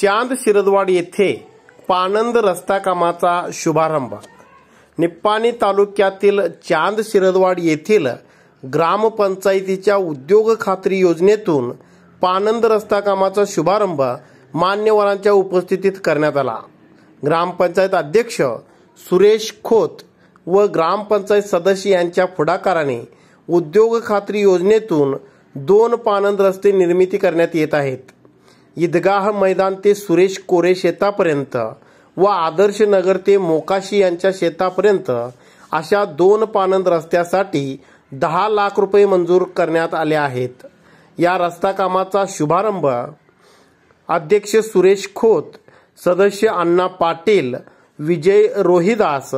चांद शिरदवाड येथे पानंद रस्ता कामाचा शुभारंभ निप्पाणी तालुक्यातील चांद शिरदवाड येथील ग्रामपंचायतीच्या उद्योग खात्री योजनेतून पानंद रस्ता कामाचा शुभारंभ मान्यवरांच्या उपस्थितीत करण्यात आला ग्रामपंचायत अध्यक्ष सुरेश खोत व ग्रामपंचायत सदस्य यांच्या पुढाकाराने उद्योग खात्री योजनेतून दोन पानंद रस्ते निर्मिती करण्यात येत आहेत ईदगाह मैदान ते सुरेश कोरे शेतापर्यंत व आदर्श नगर ते मोकाशी यांच्या शेतापर्यंत अशा दोन पानंद रस्त्यासाठी दहा लाख रुपये मंजूर करण्यात आले आहेत या रस्ता कामाचा शुभारंभ अध्यक्ष सुरेश खोत सदस्य अण्णा पाटील विजय रोहिदास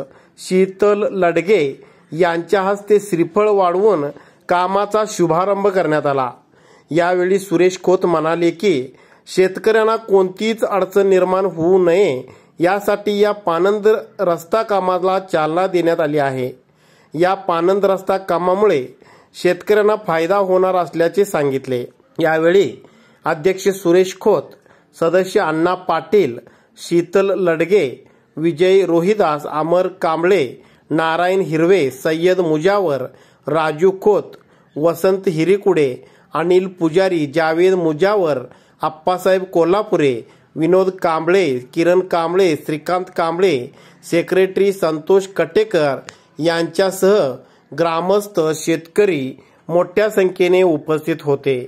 शीतल लडगे यांच्या हस्ते श्रीफळ वाढवून कामाचा शुभारंभ करण्यात आला यावेळी सुरेश खोत म्हणाले की शेतकऱ्यांना कोणतीच अडचण निर्माण होऊ नये यासाठी या पानंद रस्ता कामाला चालना देण्यात आली आहे या पानंद रस्ता कामामुळे शेतकऱ्यांना फायदा होणार असल्याचे सांगितले यावेळी अध्यक्ष सुरेश खोत सदस्य अण्णा पाटील शीतल लडगे विजय रोहिदास अमर कांबळे नारायण हिरवे सय्यद मुजावर राजू खोत वसंत हिरिकुडे अनिल पुजारी जावेद मुजावर आप्पासाहेब कोल्हापुरे विनोद कांबळे किरण कांबळे श्रीकांत कांबळे सेक्रेटरी संतोष कटेकर यांच्यासह ग्रामस्थ शेतकरी मोठ्या संख्येने उपस्थित होते